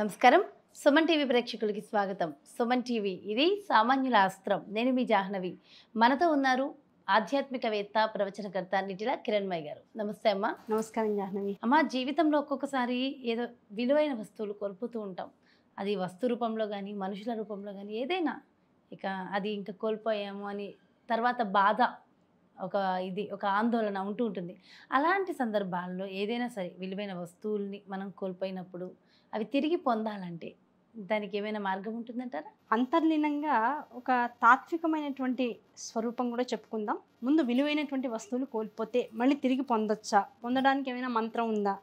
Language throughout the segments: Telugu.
నమస్కారం సుమన్ టీవీ ప్రేక్షకులకి స్వాగతం సుమన్ టీవీ ఇది సామాన్యుల అస్త్రం నేను మీ జాహ్నవి మనతో ఉన్నారు ఆధ్యాత్మికవేత్త ప్రవచనకర్త నిటిల కిరణ్మయ్య గారు నమస్తే అమ్మా నమస్కారం జాహ్నవి అమ్మ జీవితంలో ఒక్కొక్కసారి ఏదో విలువైన వస్తువులు కోల్పోతూ ఉంటాం అది వస్తు రూపంలో కానీ మనుషుల రూపంలో కానీ ఏదైనా ఇక అది ఇంకా కోల్పోయాము అని తర్వాత బాధ ఒక ఇది ఒక ఆందోళన ఉంటూ ఉంటుంది అలాంటి సందర్భాల్లో ఏదైనా సరే విలువైన వస్తువుల్ని మనం కోల్పోయినప్పుడు అవి తిరిగి పొందాలంటే దానికి ఏమైనా మార్గం ఉంటుందంటారా అంతర్లీనంగా ఒక తాత్వికమైనటువంటి స్వరూపం కూడా చెప్పుకుందాం ముందు విలువైనటువంటి వస్తువులు కోల్పోతే మళ్ళీ తిరిగి పొందొచ్చా పొందడానికి ఏమైనా మంత్రం ఉందా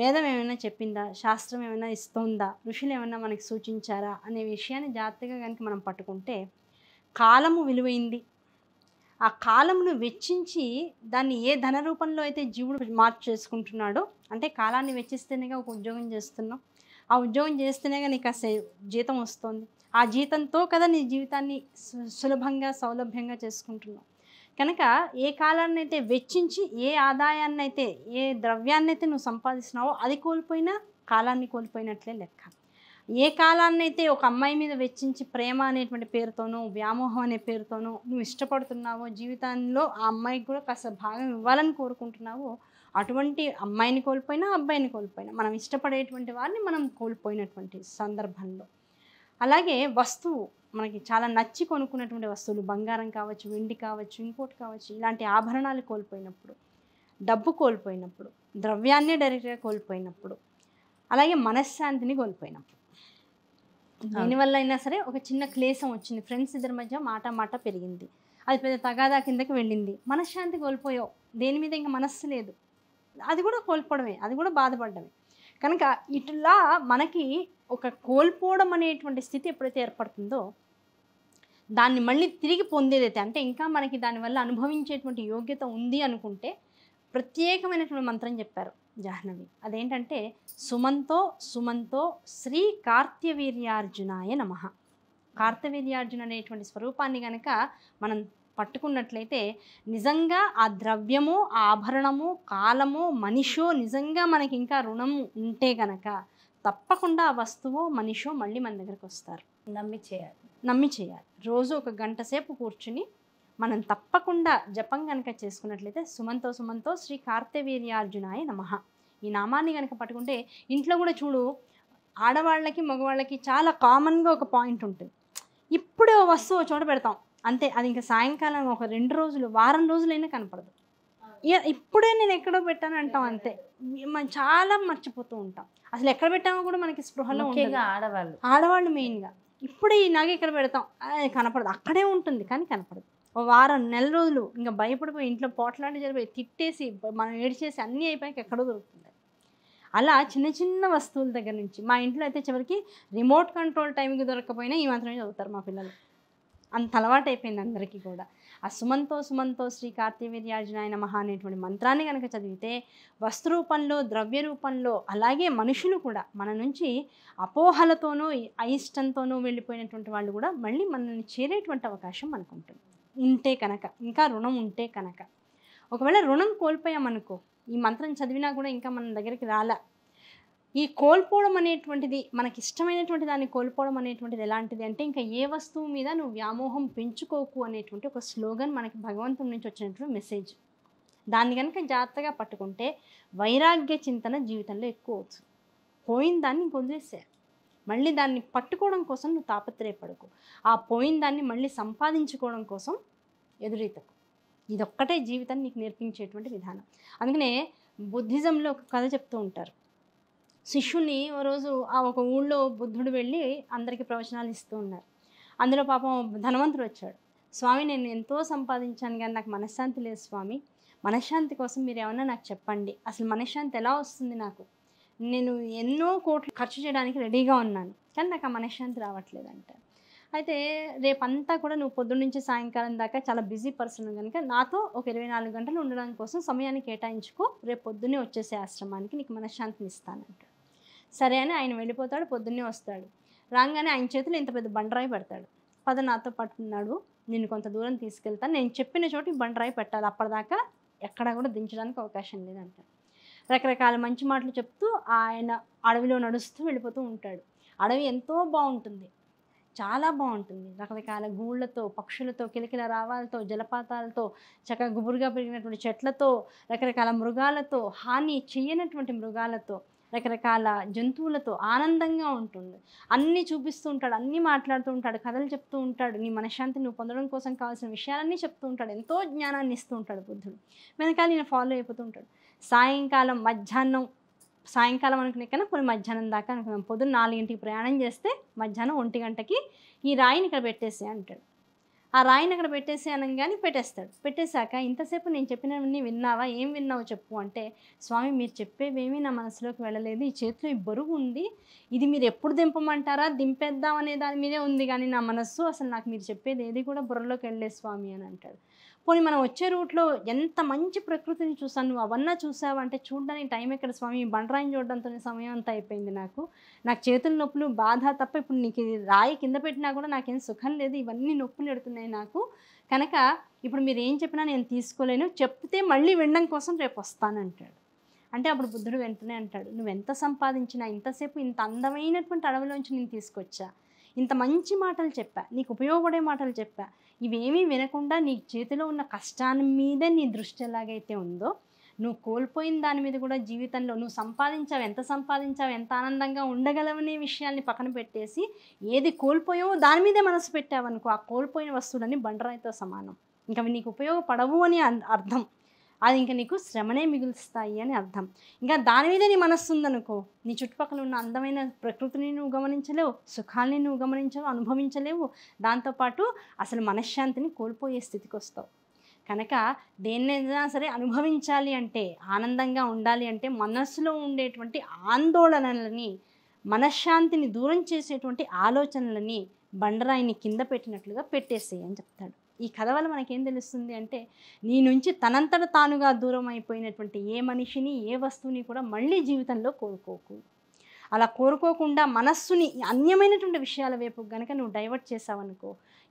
వేదం ఏమైనా చెప్పిందా శాస్త్రం ఏమైనా ఇస్తుందా ఋషులు ఏమైనా మనకి సూచించారా అనే విషయాన్ని జాగ్రత్తగా కనుక మనం పట్టుకుంటే కాలము విలువైంది ఆ కాలంను వెచ్చించి దాన్ని ఏ ధన రూపంలో అయితే జీవుడు మార్చి చేసుకుంటున్నాడో అంటే కాలాన్ని వెచ్చిస్తేనేగా ఒక ఉద్యోగం చేస్తున్నావు ఆ ఉద్యోగం చేస్తేనేగా నీకు ఆ జీతం వస్తుంది ఆ జీతంతో కదా నీ జీవితాన్ని సులభంగా సౌలభ్యంగా చేసుకుంటున్నావు కనుక ఏ కాలాన్ని అయితే వెచ్చించి ఏ ఆదాయాన్ని అయితే ఏ ద్రవ్యాన్ని అయితే నువ్వు సంపాదిస్తున్నావో అది కోల్పోయినా కాలాన్ని కోల్పోయినట్లే లెక్క ఏ కాలాన్నైతే ఒక అమ్మాయి మీద వెచ్చించి ప్రేమ అనేటువంటి పేరుతోనో వ్యామోహం అనే పేరుతోనో నువ్వు ఇష్టపడుతున్నావో జీవితంలో ఆ అమ్మాయికి కూడా కాస్త భాగం ఇవ్వాలని కోరుకుంటున్నావో అటువంటి అమ్మాయిని కోల్పోయినా అబ్బాయిని కోల్పోయినా మనం ఇష్టపడేటువంటి వారిని మనం కోల్పోయినటువంటి సందర్భంలో అలాగే వస్తువు మనకి చాలా నచ్చి కొనుక్కున్నటువంటి వస్తువులు బంగారం కావచ్చు వెండి కావచ్చు ఇంకోటి కావచ్చు ఇలాంటి ఆభరణాలు కోల్పోయినప్పుడు డబ్బు కోల్పోయినప్పుడు ద్రవ్యాన్నే డైరెక్ట్గా కోల్పోయినప్పుడు అలాగే మనశ్శాంతిని కోల్పోయినప్పుడు దీనివల్ల అయినా సరే ఒక చిన్న క్లేశం వచ్చింది ఫ్రెండ్స్ ఇద్దరి మధ్య మాట మాట పెరిగింది అది పెద్ద తగాదా కిందకి వెళ్ళింది మనశ్శాంతి కోల్పోయావు దేని మీద ఇంకా మనస్సు లేదు అది కూడా కోల్పోవడమే అది కూడా బాధపడడమే కనుక ఇట్లా మనకి ఒక కోల్పోవడం అనేటువంటి స్థితి ఎప్పుడైతే ఏర్పడుతుందో దాన్ని మళ్ళీ తిరిగి పొందేదైతే అంటే ఇంకా మనకి దానివల్ల అనుభవించేటువంటి యోగ్యత ఉంది అనుకుంటే ప్రత్యేకమైనటువంటి మంత్రం చెప్పారు జాహ్నవి అదేంటంటే సుమంతో సుమంతో శ్రీ కార్తవీర్యార్జునాయ నమ కార్తవీర్యార్జున అనేటువంటి స్వరూపాన్ని కనుక మనం పట్టుకున్నట్లయితే నిజంగా ఆ ద్రవ్యము ఆభరణము కాలము మనిషో నిజంగా మనకి ఇంకా రుణం ఉంటే గనక తప్పకుండా ఆ వస్తువు మనిషో మళ్ళీ మన దగ్గరకు వస్తారు నమ్మి చేయాలి నమ్మి చేయాలి రోజు ఒక గంట సేపు కూర్చుని మనం తప్పకుండా జపం కనుక చేసుకున్నట్లయితే సుమంతో సుమంతో శ్రీ కార్తవీర్యార్జునాయ నమ ఈ నామాన్ని కనుక పట్టుకుంటే ఇంట్లో కూడా చూడు ఆడవాళ్ళకి మగవాళ్ళకి చాలా కామన్గా ఒక పాయింట్ ఉంటుంది ఇప్పుడు వస్తువు చోట పెడతాం అంతే అది ఇంకా సాయంకాలం ఒక రెండు రోజులు వారం రోజులైనా కనపడదు ఇప్పుడే నేను ఎక్కడో పెట్టాను అంటాం అంతే మనం చాలా మర్చిపోతూ ఉంటాం అసలు ఎక్కడ పెట్టామో కూడా మనకి స్పృహలో ఆడవాళ్ళు ఆడవాళ్ళు మెయిన్గా ఇప్పుడే నగ ఇక్కడ పెడతాం కనపడదు అక్కడే ఉంటుంది కానీ కనపడదు వారం నెల రోజులు ఇంకా భయపడిపోయి ఇంట్లో పోట్లాంటి జరిపోయి తిట్టేసి మనం ఏడిచేసి అన్నీ అయిపోయాక ఎక్కడో దొరుకుతుంది అలా చిన్న చిన్న వస్తువుల దగ్గర నుంచి మా ఇంట్లో అయితే చివరికి రిమోట్ కంట్రోల్ టైంకి దొరకపోయినా ఈ మాత్రమే చదువుతారు మా పిల్లలు అంత అలవాటు అయిపోయింది అందరికీ కూడా ఆ సుమంతో సుమంతో శ్రీ ఆయన మహా అనేటువంటి మంత్రాన్ని కనుక చదివితే వస్త్రూపంలో ద్రవ్య రూపంలో అలాగే మనుషులు కూడా మన నుంచి అపోహలతోనూ అయిష్టంతోనూ వెళ్ళిపోయినటువంటి వాళ్ళు కూడా మళ్ళీ మనల్ని చేరేటువంటి అవకాశం మనకు ఉంటుంది ఉంటే కనుక ఇంకా రుణం ఉంటే కనుక ఒకవేళ రుణం కోల్పోయామనుకో ఈ మంత్రం చదివినా కూడా ఇంకా మన దగ్గరికి రాలా ఈ కోల్పోవడం అనేటువంటిది మనకి ఇష్టమైనటువంటి దాన్ని కోల్పోవడం అనేటువంటిది ఎలాంటిది అంటే ఇంకా ఏ వస్తువు మీద నువ్వు వ్యామోహం పెంచుకోకు అనేటువంటి ఒక స్లోగన్ మనకి భగవంతుడి నుంచి వచ్చినటువంటి మెసేజ్ దాన్ని కనుక జాగ్రత్తగా పట్టుకుంటే వైరాగ్య చింతన జీవితంలో ఎక్కువ అవుతుంది పోయిన దాన్ని వదిలేసారు మళ్ళీ దాన్ని పట్టుకోవడం కోసం నువ్వు తాపత్రయపడకు ఆ పోయిన దాన్ని మళ్ళీ సంపాదించుకోవడం కోసం ఎదురీతకు ఇదొక్కటే జీవితాన్ని నీకు నేర్పించేటువంటి విధానం అందుకనే బుద్ధిజంలో ఒక కథ చెప్తూ ఉంటారు శిష్యుని ఓ రోజు ఆ ఒక ఊళ్ళో బుద్ధుడు వెళ్ళి అందరికీ ప్రవచనాలు ఇస్తూ ఉన్నారు అందులో పాపం ధనవంతుడు వచ్చాడు స్వామి నేను ఎంతో సంపాదించాను కానీ నాకు మనశ్శాంతి లేదు స్వామి మనశ్శాంతి కోసం మీరు ఏమన్నా నాకు చెప్పండి అసలు మనశ్శాంతి ఎలా వస్తుంది నాకు నేను ఎన్నో కోట్లు ఖర్చు చేయడానికి రెడీగా ఉన్నాను కానీ నాకు ఆ మనశ్శాంతి రావట్లేదంట అయితే రేపంతా కూడా నువ్వు పొద్దున్న నుంచి సాయంకాలం దాకా చాలా బిజీ పర్సన్ కనుక నాతో ఒక ఇరవై నాలుగు గంటలు ఉండడం కోసం సమయాన్ని కేటాయించుకో రేపు పొద్దున్నే వచ్చేసే ఆశ్రమానికి నీకు మనశ్శాంతిని ఇస్తానంట సరే అని ఆయన వెళ్ళిపోతాడు పొద్దున్నే వస్తాడు రాగానే ఆయన చేతిలో ఇంత పెద్ద బండరాయి పెడతాడు పద నాతో పట్టున్నాడు నేను కొంత దూరం తీసుకెళ్తాను నేను చెప్పిన చోటు బండరాయి పెట్టాలి అప్పటిదాకా ఎక్కడా కూడా దించడానికి అవకాశం లేదంటాడు రకరకాల మంచి మాటలు చెప్తూ ఆయన అడవిలో నడుస్తూ వెళ్ళిపోతూ ఉంటాడు అడవి ఎంతో బాగుంటుంది చాలా బాగుంటుంది రకరకాల గూళ్ళతో పక్షులతో కిలకిల రావాలతో జలపాతాలతో చక్కగా గుబురుగా పెరిగినటువంటి చెట్లతో రకరకాల మృగాలతో హాని చేయనటువంటి మృగాలతో రకరకాల జంతువులతో ఆనందంగా ఉంటుంది అన్నీ చూపిస్తూ ఉంటాడు అన్నీ మాట్లాడుతూ ఉంటాడు కథలు చెప్తూ ఉంటాడు నీ మనశ్శాంతి నువ్వు పొందడం కోసం కావాల్సిన విషయాలన్నీ చెప్తూ ఉంటాడు ఎంతో జ్ఞానాన్ని ఇస్తూ ఉంటాడు బుద్ధుడు వెనకాల నేను ఫాలో అయిపోతూ ఉంటాడు సాయంకాలం మధ్యాహ్నం సాయంకాలం అనుకునే కన్నా కొన్ని మధ్యాహ్నం దాకా అనుకున్నాం పొద్దున్న నాలుగింటికి ప్రయాణం చేస్తే మధ్యాహ్నం ఒంటి గంటకి ఈ రాయిని ఇక్కడ పెట్టేసి అంటాడు ఆ రాయిని అక్కడ పెట్టేసి అనగానే పెట్టేస్తాడు పెట్టేశాక ఇంతసేపు నేను చెప్పినవన్నీ విన్నావా ఏం విన్నావు చెప్పు అంటే స్వామి మీరు చెప్పేవేమీ నా మనసులోకి వెళ్ళలేదు ఈ చేతిలో ఈ బరువు ఉంది ఇది మీరు ఎప్పుడు దింపమంటారా దింపేద్దాం అనే దాని మీదే ఉంది కానీ నా మనస్సు అసలు నాకు మీరు చెప్పేది ఏది కూడా బుర్రలోకి వెళ్ళలేదు స్వామి అని అంటాడు పోనీ మనం వచ్చే రూట్లో ఎంత మంచి ప్రకృతిని చూసాను నువ్వు అవన్నీ చూసావు అంటే చూడడానికి టైం ఎక్కడ స్వామి బండరాయిని చూడడంతోనే సమయం అంతా అయిపోయింది నాకు నాకు చేతుల నొప్పులు బాధ తప్ప ఇప్పుడు నీకు రాయి కింద పెట్టినా కూడా నాకేం సుఖం లేదు ఇవన్నీ నొప్పులు పెడుతున్నాయి నాకు కనుక ఇప్పుడు మీరు ఏం చెప్పినా నేను తీసుకోలేను చెప్తే మళ్ళీ వినడం కోసం రేపు వస్తానంటాడు అంటే అప్పుడు బుద్ధుడు వెంటనే అంటాడు నువ్వు ఎంత సంపాదించినా ఇంతసేపు ఇంత అందమైనటువంటి అడవిలోంచి నేను తీసుకొచ్చా ఇంత మంచి మాటలు చెప్పా నీకు ఉపయోగపడే మాటలు చెప్పా ఇవేమీ వినకుండా నీ చేతిలో ఉన్న కష్టాన్ని మీద నీ దృష్టి ఎలాగైతే ఉందో నువ్వు కోల్పోయిన దాని మీద కూడా జీవితంలో నువ్వు సంపాదించావు ఎంత సంపాదించావు ఎంత ఆనందంగా ఉండగలవనే విషయాన్ని పక్కన పెట్టేసి ఏది కోల్పోయావో దాని మీదే మనసు పెట్టావనుకో ఆ కోల్పోయిన వస్తువులని బండరాయితో సమానం ఇంకా నీకు ఉపయోగపడవు అని అర్థం అది ఇంకా నీకు శ్రమనే మిగులుస్తాయి అని అర్థం ఇంకా దాని మీద నీ మనస్సు ఉందనుకో నీ చుట్టుపక్కల ఉన్న అందమైన ప్రకృతిని నువ్వు గమనించలేవు సుఖాన్ని నువ్వు గమనించవు అనుభవించలేవు దాంతోపాటు అసలు మనశ్శాంతిని కోల్పోయే స్థితికి వస్తావు కనుక దేన్నైనా సరే అనుభవించాలి అంటే ఆనందంగా ఉండాలి అంటే మనస్సులో ఉండేటువంటి ఆందోళనలని మనశ్శాంతిని దూరం చేసేటువంటి ఆలోచనలని బండరాయిని కింద పెట్టినట్లుగా పెట్టేసేయని చెప్తాడు ఈ కథ వల్ల మనకేం తెలుస్తుంది అంటే నీ నుంచి తనంతట తానుగా దూరం అయిపోయినటువంటి ఏ మనిషిని ఏ వస్తువుని కూడా మళ్ళీ జీవితంలో కోరుకోకు అలా కోరుకోకుండా మనస్సుని అన్యమైనటువంటి విషయాల వైపు కనుక నువ్వు డైవర్ట్ చేసావనుకో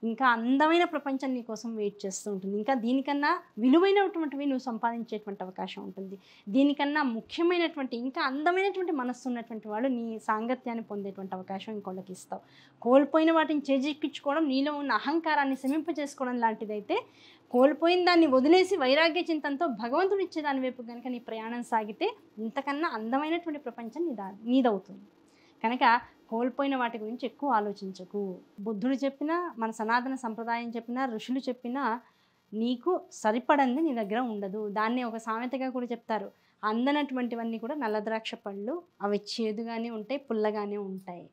ఇంకా అందమైన ప్రపంచం నీ కోసం వెయిట్ చేస్తూ ఉంటుంది ఇంకా దీనికన్నా విలువైనటువంటివి నువ్వు సంపాదించేటువంటి అవకాశం ఉంటుంది దీనికన్నా ముఖ్యమైనటువంటి ఇంకా అందమైనటువంటి మనస్సు ఉన్నటువంటి వాళ్ళు నీ సాంగత్యాన్ని పొందేటువంటి అవకాశం ఇంకోళ్ళకి ఇస్తావు కోల్పోయిన వాటిని చేజిక్కించుకోవడం నీలో ఉన్న అహంకారాన్ని శమింపజేసుకోవడం లాంటిదైతే కోల్పోయిన దాన్ని వదిలేసి వైరాగ్య చింతనతో భగవంతుడు ఇచ్చే దాని వైపు కనుక నీ ప్రయాణం సాగితే ఇంతకన్నా అందమైనటువంటి ప్రపంచం నీ దా నీదవుతుంది కనుక కోల్పోయిన వాటి గురించి ఎక్కువ ఆలోచించకు బుద్ధుడు చెప్పినా మన సనాతన సంప్రదాయం చెప్పినా ఋషులు చెప్పినా నీకు సరిపడంది నీ దగ్గర ఉండదు దాన్ని ఒక సామెతగా కూడా చెప్తారు అందనటువంటివన్నీ కూడా నల్లద్రాక్ష పళ్ళు అవి చేదుగానే ఉంటాయి పుల్లగానే ఉంటాయి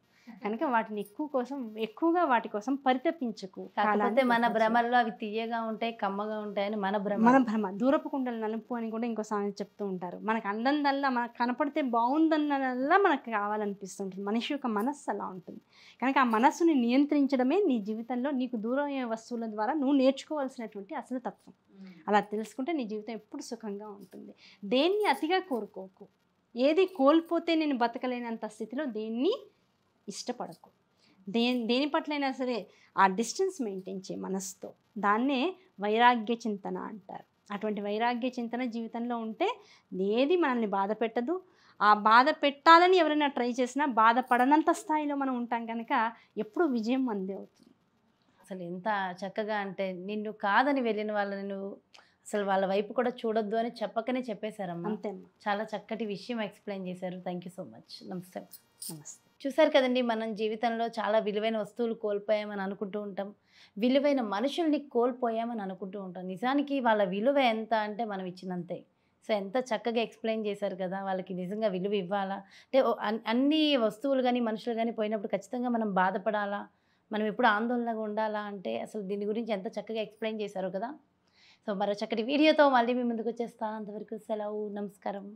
కనుక వాటిని ఎక్కువ కోసం ఎక్కువగా వాటి కోసం పరితపించకు కాకపోతే మన భ్రమల్లో అవి తీయగా ఉంటాయి కమ్మగా ఉంటాయని మన భ్రమ మన భ్రమ దూరపు కుండల నలుపు అని కూడా ఇంకో సామెత చెప్తూ ఉంటారు మనకు అందందల్లా మనకు కనపడితే బాగుందన్నదల్లా మనకు కావాలనిపిస్తుంటుంది మనిషి యొక్క మనస్సు అలా ఉంటుంది కనుక ఆ మనస్సుని నియంత్రించడమే నీ జీవితంలో నీకు దూరమయ్యే వస్తువుల ద్వారా నువ్వు నేర్చుకోవాల్సినటువంటి అసలు తత్వం అలా తెలుసుకుంటే నీ జీవితం ఎప్పుడు సుఖంగా ఉంటుంది దేన్ని అతిగా కోరుకోకు ఏది కోల్పోతే నేను బతకలేనంత స్థితిలో దేన్ని ఇష్టపడకు దే దేని పట్లైనా సరే ఆ డిస్టెన్స్ మెయింటైన్ చేయి మనసుతో దాన్నే వైరాగ్య చింతన అంటారు అటువంటి వైరాగ్య చింతన జీవితంలో ఉంటే ఏది మనల్ని బాధ పెట్టదు ఆ బాధ పెట్టాలని ఎవరైనా ట్రై చేసినా బాధపడనంత స్థాయిలో మనం ఉంటాం కనుక ఎప్పుడు విజయం మందే అవుతుంది అసలు ఎంత చక్కగా అంటే నిన్ను కాదని వెళ్ళిన వాళ్ళని నువ్వు అసలు వాళ్ళ వైపు కూడా చూడొద్దు అని చెప్పకనే చెప్పేశారమ్మా అంతేమ్మా చాలా చక్కటి విషయం ఎక్స్ప్లెయిన్ చేశారు థ్యాంక్ యూ సో మచ్ నమస్తే నమస్తే చూసారు కదండి మనం జీవితంలో చాలా విలువైన వస్తువులు కోల్పోయామని అనుకుంటూ ఉంటాం విలువైన మనుషుల్ని కోల్పోయామని అనుకుంటూ ఉంటాం నిజానికి వాళ్ళ విలువ ఎంత అంటే మనం ఇచ్చినంతే సో ఎంత చక్కగా ఎక్స్ప్లెయిన్ చేశారు కదా వాళ్ళకి నిజంగా విలువ ఇవ్వాలా అంటే అన్ని వస్తువులు కానీ మనుషులు కానీ పోయినప్పుడు ఖచ్చితంగా మనం బాధపడాలా మనం ఎప్పుడు ఆందోళనగా ఉండాలా అంటే అసలు దీని గురించి ఎంత చక్కగా ఎక్స్ప్లెయిన్ చేశారు కదా సో మరో చక్కటి వీడియోతో మళ్ళీ మీ ముందుకు వచ్చేస్తా అంతవరకు సెలవు నమస్కారం